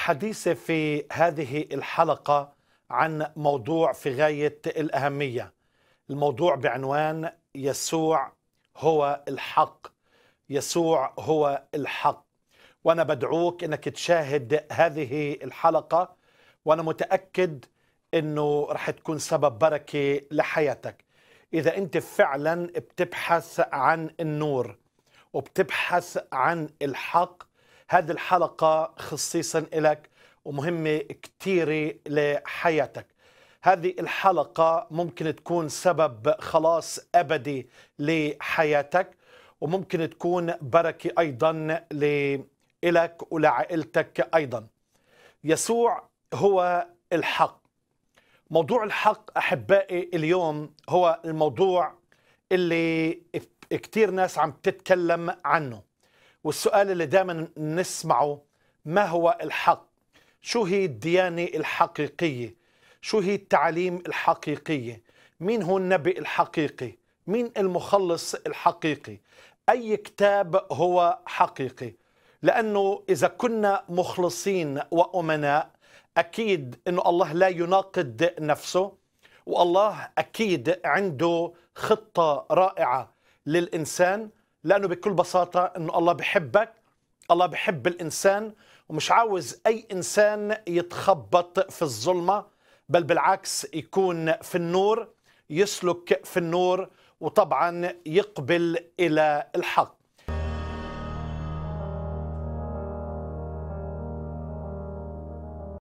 حديثي في هذه الحلقة عن موضوع في غاية الأهمية الموضوع بعنوان يسوع هو الحق يسوع هو الحق وأنا بدعوك أنك تشاهد هذه الحلقة وأنا متأكد أنه رح تكون سبب بركة لحياتك إذا أنت فعلا بتبحث عن النور وبتبحث عن الحق هذه الحلقة خصيصا لك ومهمة كتيرة لحياتك هذه الحلقة ممكن تكون سبب خلاص أبدي لحياتك وممكن تكون بركة أيضا لإلك ولعائلتك أيضا يسوع هو الحق موضوع الحق أحبائي اليوم هو الموضوع اللي كتير ناس عم تتكلم عنه والسؤال اللي دائما نسمعه ما هو الحق شو هي الديانة الحقيقية شو هي التعليم الحقيقية مين هو النبي الحقيقي مين المخلص الحقيقي أي كتاب هو حقيقي لأنه إذا كنا مخلصين وأمناء أكيد أنه الله لا يناقض نفسه والله أكيد عنده خطة رائعة للإنسان لأنه بكل بساطة أنه الله بحبك الله بحب الإنسان ومش عاوز أي إنسان يتخبط في الظلمة بل بالعكس يكون في النور يسلك في النور وطبعا يقبل إلى الحق